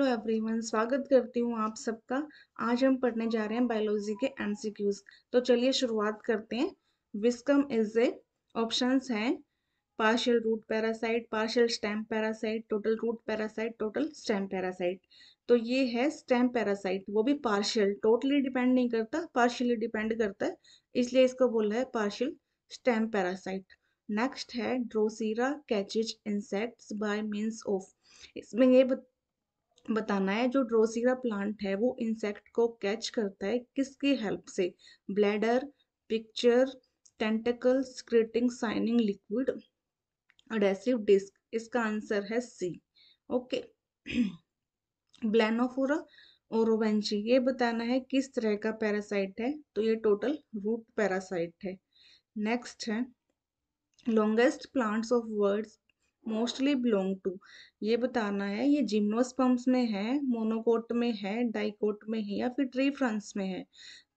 Hello everyone स्वागत करती हूँ आप सबका आज हम पढ़ने जा रहे हैं बायोलॉजी के एमसीक्यूज तो चलिए शुरुआत करते हैं विस्कम इज ए ऑप्शंस हैं partial root parasite partial stem parasite total root parasite total stem parasite तो ये है स्टेम पैरासाइट वो भी पार्शियल टोटली डिपेंड नहीं करता पार्शियली डिपेंड करता है इसलिए इसको बोला है पार्शियल स्टेम पैरासाइट नेक्स्ट है drosera catches insects by means of इसमें ये बताना है जो ड्रोसीरा प्लांट है वो इंसेक्ट को कैच करता है किसकी हेल्प से bladder picture tentacle secreting shining liquid adhesive disc इसका आंसर है सी ओके ब्लैनोफोरा ओरोवेंची ये बताना है किस तरह का पैरासाइट है तो ये टोटल रूट पैरासाइट है नेक्स्ट है longest plants of worlds mostly belong to ये बताना है ये जिम्नोस्पम्स में है मोनोकोट में है डाइकोट में है या फिर ट्री फ्रांस में है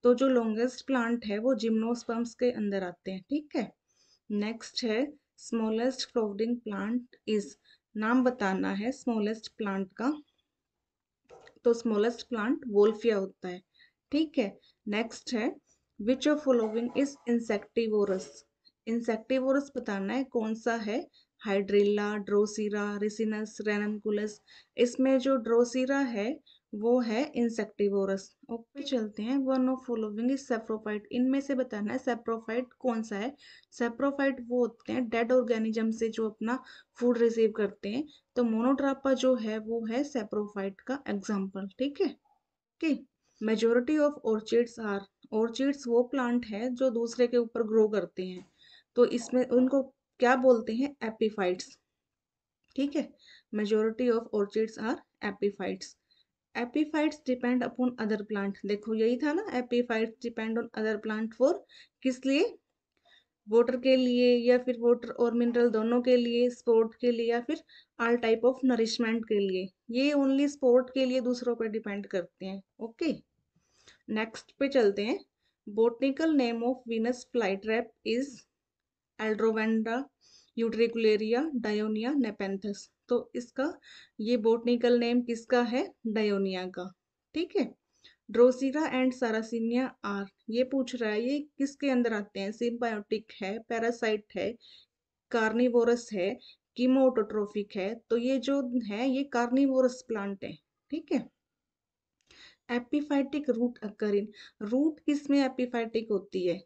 तो जो लॉन्गेस्ट प्लांट है वो जिम्नोस्पम्स के अंदर आते हैं ठीक है नेक्स्ट है स्मॉलेस्ट फ्लोरिंग प्लांट इज नाम बताना है स्मॉलेस्ट प्लांट का तो स्मॉलेस्ट प्लांट वोल्फिया होता है ठीक है नेक्स्ट है which of following is insectivorous insectivorous बताना है कौन सा है हाइड्रिल्ला ड्रोसीरा रिसिनस रेनमकुलस इसमें जो ड्रोसीरा है वो है इंसेक्टिवोरस ओके हम्म। चलते हैं one of following is saprophyte इनमें से बताना है सेप्रोफाइट कौन सा है सेप्रोफाइट वो होते हैं डेड ऑर्गेनिज्म से जो अपना फूड रिसीव करते हैं तो मोनोट्रापा जो है वो है सेप्रोफाइट का एग्जाम्पल ठीक है okay majority of orchids are orchids वो प्लांट है जो दूसरे के ऊपर ग्रो करते हैं तो इसमें उनको क्या बोलते हैं एपीफाइट्स ठीक है majority of orchids are epiphytes epiphytes depend upon other plant देखो यही था ना epiphytes depend on other plant for किस लिए वाटर के लिए या फिर वाटर और मिनरल दोनों के लिए स्पोर्ट के लिए या फिर आल टाइप ऑफ नरिशमेंट के लिए ये ओनली स्पोर्ट के लिए दूसरों पर डिपेंड करते हैं ओके नेक्स्ट पे चलते हैं botanical name of Venus fly trap is aldrovanda utricularia dionaea nepenthes तो इसका ये बोटनिकल नेम किसका है डायोनिया का ठीक है ड्रोसीरा एंड सारासिनिया आर ये पूछ रहा है ये किसके अंदर आते हैं सिम्बायोटिक है पैरासाइट है कार्निवोरस है कीमोटोट्रोफिक है तो ये जो है ये कार्निवोरस प्लांट है ठीक है एपिफाइटिक रूट अकरिन रूट किसमें एपिफाइटिक होती है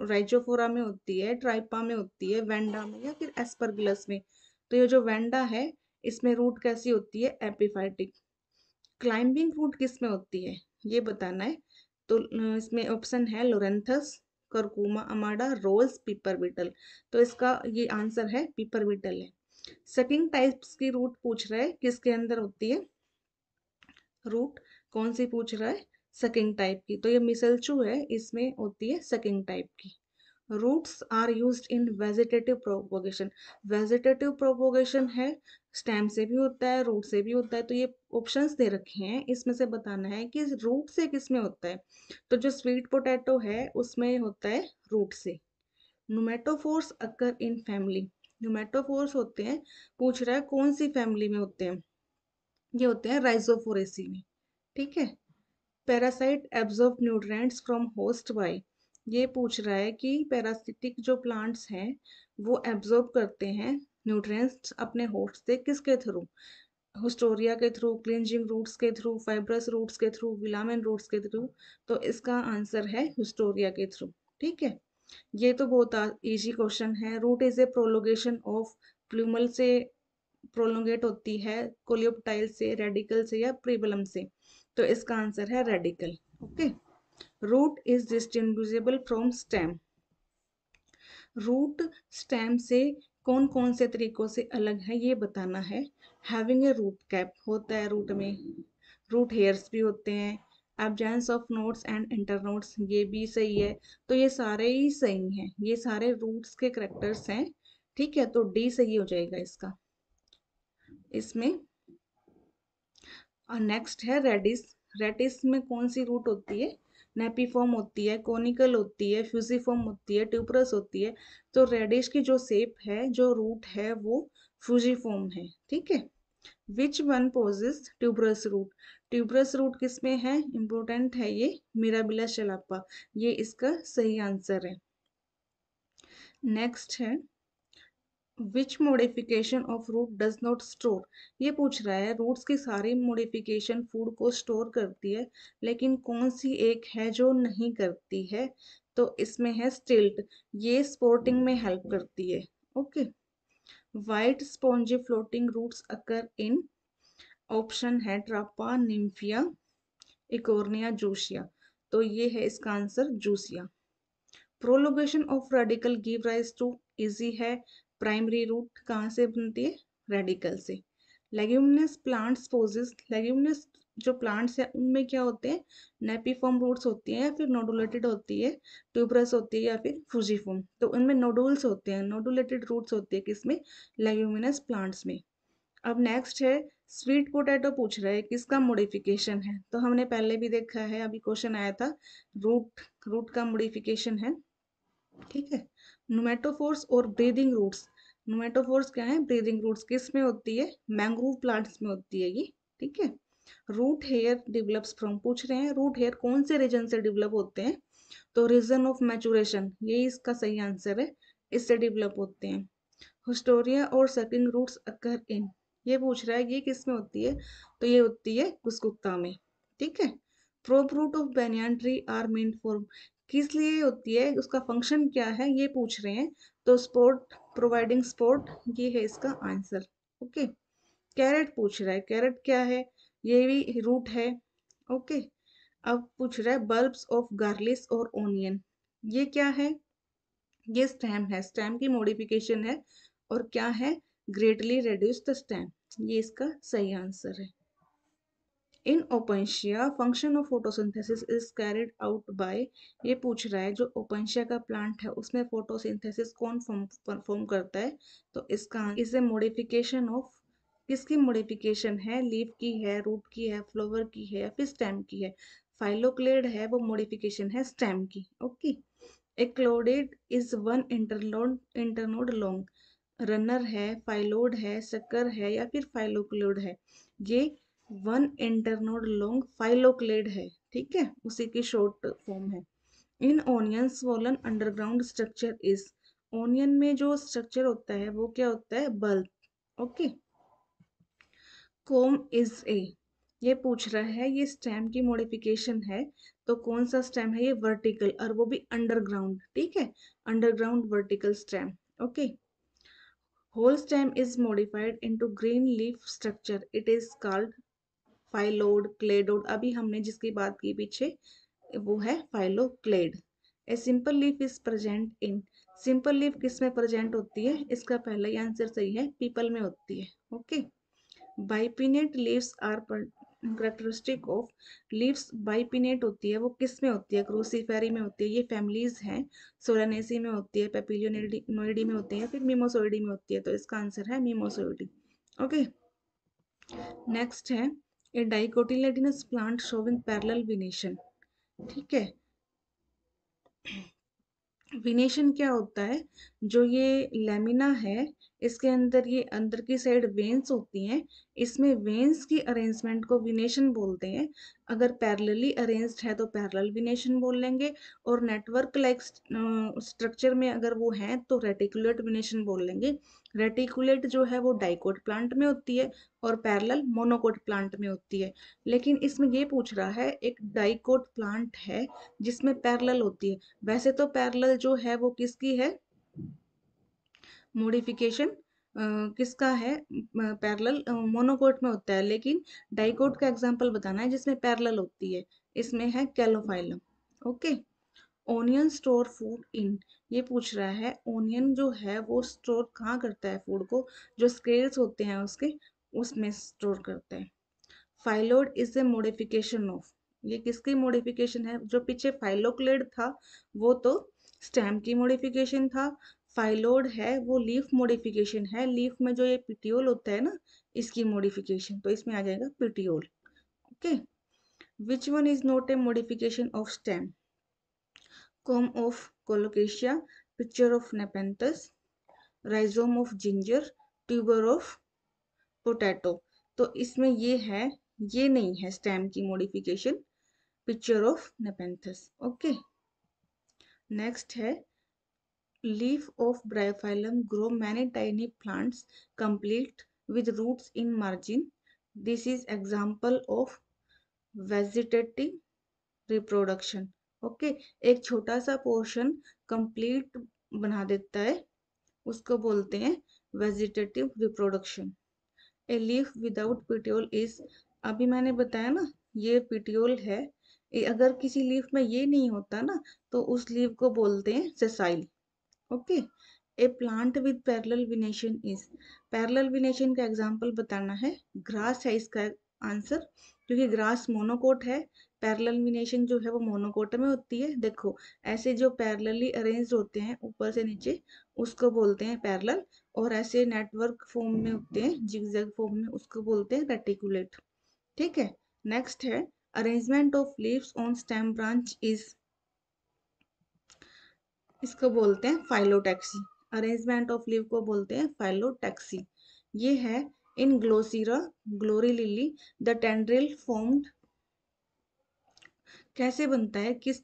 राइजोफोरा में होती है ट्राइपा में होती है वेंडा में या फिर एस्परगिलस में तो ये जो वेंडा है इसमें रूट कैसी होती है एपिफाइटिक क्लाइंबिंग रूट किस में होती है ये बताना है तो इसमें ऑप्शन है loranthus curcuma amada rolls piper betle तो इसका ये आंसर है पीपर बीटल है सेकेंड टाइप्स की रूट पूछ रहा है किसके अंदर होती है रूट कौन सी पूछ रहा है सकिंग टाइप की तो ये मिसलचू है इसमें होती है सकिंग टाइप की roots are use in vegetative propagation vegetative propagation है स्टेम से भी होता है रूट से भी होता है तो ये ऑप्शन दे रखे हैं इसमें से बताना है कि रूट से किस में होता है तो जो स्वीट पोटैटो है उसमें होता है रूट से नोमेटोफोर्स अक्कर इन फैमिली नोमेटोफोर्स होते हैं पूछ रहा है कौन सी फैमिली में होते हैं ये होते हैं राइजोफोरेसी में ठीक है parasite absorb nutrients from host via ये पूछ रहा है कि पैरासिटिक जो प्लांट्स हैं वो एब्जॉर्ब करते हैं न्यूट्रेंट्स अपने होस्ट से किसके थ्रू होस्टोरिया के थ्रू क्लिनजिंग रूट्स के थ्रू फाइब्रस रूट्स के थ्रू विलामिन रूट्स के थ्रू तो इसका आंसर है हिस्टोरिया के थ्रू ठीक है ये तो बहुत ईजी क्वेश्चन है root is a prolongation of plumule से प्रोलोगेट होती है कोलियोपटाइल से रेडिकल से या प्रीबलम से तो इसका आंसर है radical okay root is distinguishable from stem root stem से कौन कौन से तरीकों से अलग है ये बताना है हैविंग ए रूट कैप होता है रूट में रूट हेयर्स भी होते हैं absence of nodes and internodes ये भी सही है तो ये सारे ही सही हैं ये सारे रूट्स के करेक्टर्स हैं ठीक है तो डी सही हो जाएगा इसका इसमें और नेक्स्ट है रेडिस रेडिस में कौन सी रूट होती है नेपीफॉर्म होती है कॉनिकल होती है फ्यूजीफॉर्म होती है ट्यूबरस होती है तो रेडिस की जो सेप है जो रूट है वो फ्यूजीफॉर्म है ठीक है which one possess tuberous root tuberous root किस में है इम्पोर्टेंट है ये मिराबिला शलापा ये इसका सही आंसर है नेक्स्ट है which modification of root does not store ये पूछ रहा है रूट्स की सारी मोडिफिकेशन फूड को स्टोर करती है लेकिन कौन सी एक है जो नहीं करती है तो इसमें है स्टिल्ट ये स्पोर्टिंग में हेल्प करती है okay white spongy floating roots occur in option है ट्रापा निम्फिया इकोर्निया जूसिया तो ये है इसका answer Jussiaea prolongation of radicle give rise to easy है प्राइमरी रूट कहाँ से बनती है रेडिकल से लेग्यूमिनस प्लांट्स पोजेस लेग्यूमिनस जो प्लांट्स हैं उनमें क्या होते हैं नेपीफॉर्म रूट्स होती हैं या फिर नोडुलेटेड होती है ट्यूबरस होती है या फिर फूजीफॉर्म तो उनमें नोडुल्स होते हैं नोडुलेटेड रूट्स होती है किसमें लेग्यूमिनस प्लांट्स में अब नेक्स्ट है स्वीट पोटैटो पूछ रहा है किसका मोडिफिकेशन है तो हमने पहले भी देखा है अभी क्वेश्चन आया था रूट रूट का मोडिफिकेशन है ठीक है नोमेटोफोर्स और ब्रीदिंग रूट्स नोमेटोफोर्स क्या है ब्रीदिंग रूट्स किस में होती है मैंग्रोव प्लांट्स में होती है ये ठीक है रूट हेयर डिवेलप्स फ्रॉम पूछ रहे हैं रूट हेयर कौन से रीजन से डेवलप होते हैं तो रीजन ऑफ मैचुरेशन यही इसका सही आंसर है इससे डेवलप होते हैं होस्टोरिया और सकिंग रूट्स अकर इन ये पूछ रहा है ये किस में होती है तो ये होती है कुसकुत्ता में ठीक है prop root of banyan tree are meant for किस लिए होती है उसका फंक्शन क्या है ये पूछ रहे हैं तो स्पोर्ट प्रोवाइडिंग स्पोर्ट ये है इसका आंसर ओके कैरेट पूछ रहा है कैरेट क्या है ये भी रूट है ओके अब पूछ रहा है बल्ब्स ऑफ गार्लिस और ओनियन ये क्या है ये स्टैम है स्टैम की मॉडिफिकेशन है और क्या है ग्रेटली रेड्यूस द स्टैम ये इसका सही आंसर है in Opuntia function of photosynthesis is carried out by ये पूछ रहा है जो ओपेंशिया का प्लांट है उसमें फोटोसिंथेसिस कौन परफॉर्म करता है तो इसका इसे मोडिफिकेशन ऑफ किसकी मोडिफिकेशन है लीफ की है रूट की है फ्लोवर की है या फिर स्टेम की है फाइलोक्लेड है वो मोडिफिकेशन है स्टेम की okay a cladode is one internode internode long runner है फाइलोड है सकर है या फिर फाइलोक्लोड है ये वन इंटरनोड लॉन्ग फाइलोक्लेड है ठीक है उसी की शॉर्ट फॉर्म है in onion swollen underground structure is onion में जो स्ट्रक्चर होता है वो क्या होता है bulb okay corm is a ये पूछ रहा है ये स्टेम की मॉडिफिकेशन है तो कौन सा स्टेम है ये वर्टिकल और वो भी अंडरग्राउंड ठीक है underground vertical stem okay whole stem is modified into green leaf structure it is called phyllode cladode अभी हमने जिसकी बात की पीछे वो है phylloclade a simple leaf is present in simple leaf किस में प्रेजेंट होती है इसका पहला आंसर सही है पीपल में होती है okay bipinnate leaves are characteristic of leaves bipinnate होती है वो किस में होती है क्रूसीफेरी में होती है ये फैमिलीज हैं सोलानेसी में होती है पेपिलियोनोइडी में होती है फिर मीमोसोइडी में होती है तो इसका आंसर है मीमोसोइडी ओके नेक्स्ट है a dicotyledonous plant show in parallel venation ठीक है विनेशन क्या होता है जो ये लेमिना है इसके अंदर ये अंदर की साइड वेंस होती हैं इसमें वेंस की अरेंजमेंट को विनेशन बोलते हैं अगर पैरेलली अरेंज्ड है तो पैरेलल विनेशन बोल लेंगे और नेटवर्क लाइक स्ट्रक्चर में अगर वो हैं तो रेटिकुलेट विनेशन बोल लेंगे रेटिकुलेट जो है वो डाइकोट प्लांट में होती है और पैरेलल मोनोकोट प्लांट में होती है लेकिन इसमें ये पूछ रहा है एक डाइकोट प्लांट है जिसमें पैरेलल होती है वैसे तो पैरेलल जो है वो किसकी है मोडिफिकेशन किसका है पैरेलल मोनोकोट में होता है लेकिन डाइकोट का एग्जांपल बताना है जिसमें पैरेलल होती है इसमें है Calophyllum okay onion store food in ये पूछ रहा है ओनियन जो है वो स्टोर कहाँ करता है फूड को जो स्केल्स होते हैं उसके उसमें स्टोर करते हैं phyllode is a modification of ये किसकी मोडिफिकेशन है जो पीछे फाइलोक्लेड था वो तो स्टेम की मोडिफिकेशन था फाइलोड है वो लीफ मोडिफिकेशन है लीफ में जो ये पिटियोल होता है ना इसकी मोडिफिकेशन तो इसमें आ जाएगा petiole okay which one is not a modification of stem corm of Colocasia picture of Nepenthes rhizome of ginger tuber of potato तो इसमें ये है ये नहीं है स्टेम की modification picture of Nepenthes okay next है leaf of Bryophyllum grow many tiny plants complete with roots in margin this is example of vegetative reproduction okay एक छोटा सा पोर्शन कंप्लीट बना देता है उसको बोलते हैं vegetative reproduction a leaf without petiole is अभी मैंने बताया ना ये पिटियोल है अगर किसी लीफ में ये नहीं होता ना तो उस लीफ को बोलते हैं sessile okay a plant with parallel venation is parallel venation का एग्जाम्पल बताना है ग्रास है इसका आंसर क्योंकि ग्रास मोनोकोट है पैरल विनेशन जो है वो मोनोकोट में होती है देखो ऐसे जो पैरलली अरेंज होते हैं ऊपर से नीचे उसको बोलते हैं पैरल और ऐसे नेटवर्क फॉर्म में होते हैं जिगजैग फॉर्म में उसको बोलते हैं रेटिकुलेट ठीक है नेक्स्ट है arrangement of leaves on stem branch is इसको बोलते हैं फाइलोटैक्सी अरेंजमेंट ऑफ लीव को बोलते हैं फाइलोटैक्सी ये है in Gloriosa glory lily the tendril formed कैसे बनता है किस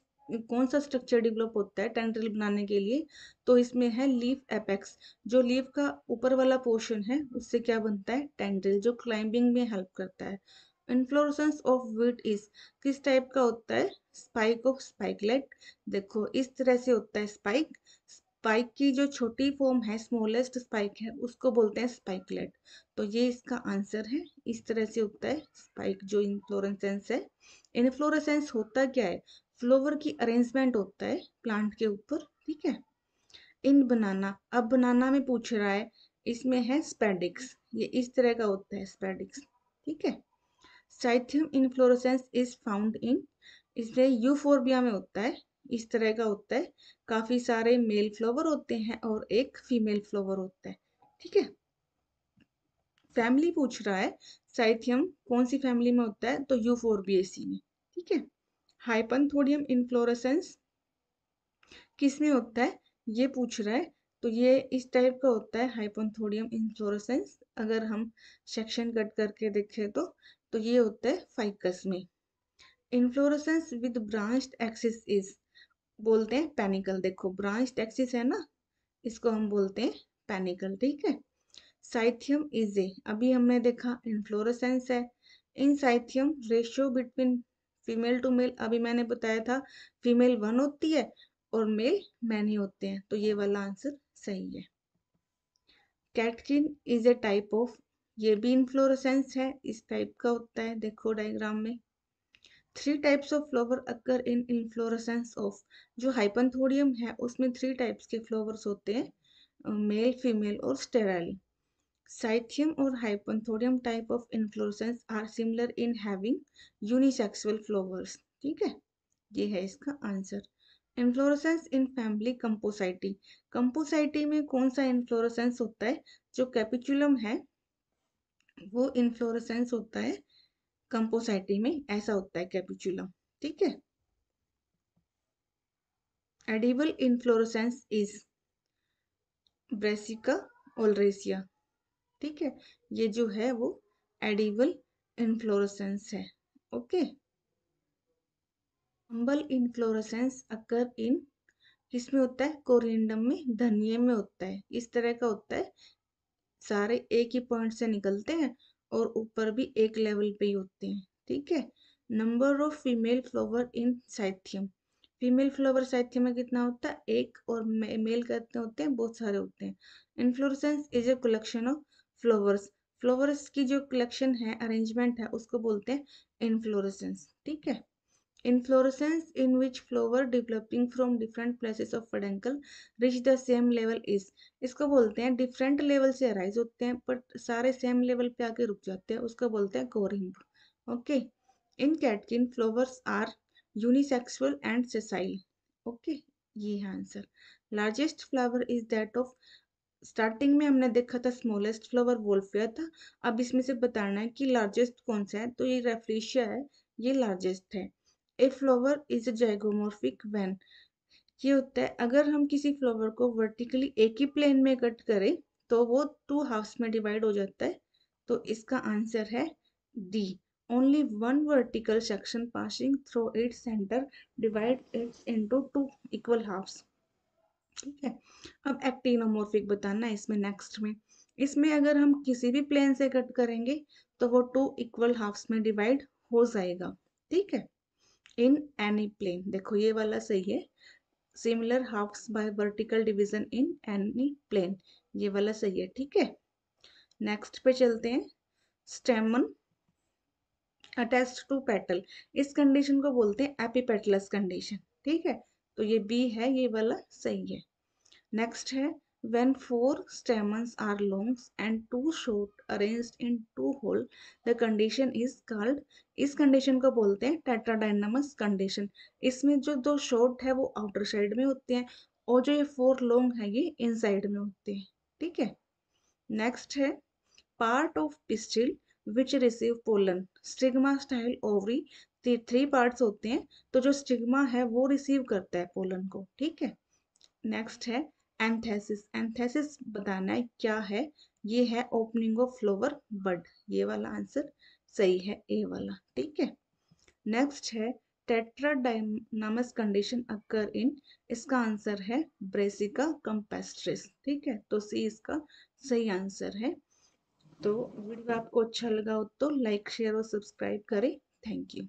कौन सा स्ट्रक्चर डेवलप होता है टेंड्रिल बनाने के लिए तो इसमें है लीफ एपेक्स जो लीफ का ऊपर वाला पोर्शन है उससे क्या बनता है टेंड्रिल जो क्लाइंबिंग में हेल्प करता है इन्फ्लोरेसेंस ऑफ वीट इज किस टाइप का होता है स्पाइक ऑफ स्पाइकलेट देखो इस तरह से होता है स्पाइक स्पाइक की जो छोटी फॉर्म है स्मॉलेस्ट स्पाइक है उसको बोलते हैं स्पाइकलेट तो ये इसका आंसर है इस तरह से होता है स्पाइक जो इन्फ्लोरेसेंस है इन्फ्लोरेसेंस होता क्या है फ्लोवर की अरेंजमेंट होता है प्लांट के ऊपर ठीक है इन बनाना अब बनाना में पूछ रहा है इसमें है स्पेडिक्स ये इस तरह का होता है स्पेडिक्स ठीक है ไซเทียม ഇൻഫ്ലോറസൻസ് ഈസ് ഫൗണ്ട് ഇൻ ഇസ് ദ യുഫോർബിയാ മേ ഹോതാ ഹൈ ഇസ് തരേ കാ ഹോതാ ഹൈ കാഫി സാരേ മെയ്ൽ ഫ്ലവർ ഹോത്തേ ഹേ ഔർ 1 ഫീമെയിൽ ഫ്ലവർ ഹോതാ ഹൈ ഠീഖേ ഫാമിലി પૂഛ രഹാ ഹൈ സൈ เทียม કૌંસી ફેમિલી મે હોતા હૈ તો યુફોർબિયાસી મે ഠീഖേ ഹൈપોન્થોડિયમ ഇൻഫ്ലോറസൻസ് કિસમે હોતા હૈ યે પૂછ રહા હૈ તો યે ઇસ തരહ કા હોતા હૈ ഹൈપોન્થોડિયમ ഇൻഫ്ലോറസൻസ് अगर हम सेक्शन कट કરકે દેખે તો तो ये होता है फाइकस में inflorescence with branch axis is बोलते हैं पैनिकल देखो ब्रांच एक्सिस है ना इसको हम बोलते हैं पैनिकल ठीक है साइथियम इज ए अभी हमने देखा इन्फ्लोरेसेंस है in cyathium ratio between female to male अभी मैंने बताया था फीमेल वन होती है और मेल मैनी होते हैं तो ये वाला आंसर सही है catkin is a type of ये भी इनफ्लोरेसेंस है इस टाइप का होता है देखो डायग्राम में three types of flower occur in inflorescence of जो हाइपनथोडियम है उसमें थ्री टाइप्स के फ्लावर्स होते हैं मेल फीमेल और स्टेराइल साइथियम और hypanthodium type of inflorescence are similar in having unisexual flowers ठीक है ये है इसका answer inflorescence in family Compositae Compositae में कौन सा इन्फ्लोरेसेंस होता है जो कैपिचुलम है वो इन्फ्लोरेसेंस होता है कंपोसाइटी में ऐसा होता है कैपिचुलम ठीक है edible inflorescence is Brassica oleracea ठीक है ये जो है वो एडिबल इन्फ्लोरेसेंस है okay umbel inflorescence occur in किसमें होता है कोरिएंडम में धनिये में होता है इस तरह का होता है सारे एक ही पॉइंट से निकलते हैं और ऊपर भी एक लेवल पे ही होते हैं ठीक है number of female flower in cyathium female flower cyathium में कितना होता है एक और मेल कितने होते हैं बहुत सारे होते हैं inflorescence is a collection of flowers flowers की जो कलेक्शन है अरेंजमेंट है उसको बोलते हैं इन्फ्लोरसेंस ठीक है Inflorescence in which flower developing from different places of peduncle reach the same level is इसको बोलते हैं different level से arise होते हैं बट सारे same level पे आके रुक जाते हैं उसको बोलते हैं corymb okay in catkin flowers are unisexual and sessile okay ये है answer largest flower is that of starting में हमने देखा था स्मॉलेस्ट फ्लावर वोल्फिया था अब इसमें से बताना है कि लार्जेस्ट कौन सा है तो ये रेफ्लेशिया है ये लार्जेस्ट है a flower is zygomorphic when ये होता है अगर हम किसी फ्लावर को वर्टिकली एक ही प्लेन में कट करें तो वो टू हाफ्स में डिवाइड हो जाता है तो इसका आंसर है D only one vertical section passing through it centre divide its into two equal halves ठीक है अब एक्टिनोमोर्फिक बताना है इसमें नेक्स्ट में इसमें अगर हम किसी भी प्लेन से कट करेंगे तो वो टू इक्वल हाफ्स में डिवाइड हो जाएगा ठीक है इन एनी प्लेन देखो ये वाला सही है similar half by vertical division in any plane ये वाला सही है ठीक है नेक्स्ट पे चलते हैं स्टेमन अटैच टू पेटल इस कंडीशन को बोलते हैं एपीपेटलस कंडीशन ठीक है तो ये बी है ये वाला सही है नेक्स्ट है when four stamens are long and two short arranged in two hole the condition is called इस कंडीशन को बोलते हैं टेट्राडाइनमस कंडीशन इसमें जो दो शॉर्ट है वो आउटर साइड में होते हैं और जो ये फोर लॉन्ग है ये इन साइड में होते हैं ठीक है नेक्स्ट है part of pistil which receive pollen stigma style ovary three parts होते हैं तो जो स्टिग्मा है वो रिसीव करता है पोलन को ठीक है नेक्स्ट है एंथेसिस एंथेसिस बताना है क्या है ये है ओपनिंग ऑफ फ्लोवर बड ये वाला आंसर सही है ए वाला ठीक है नेक्स्ट है टेट्राडाइनामस कंडीशन अकर इन इसका आंसर है ब्रेसिका कंपेस्ट्रिस ठीक है तो सी इसका सही आंसर है तो वीडियो आपको अच्छा लगा हो तो लाइक शेयर और सब्सक्राइब करें थैंक यू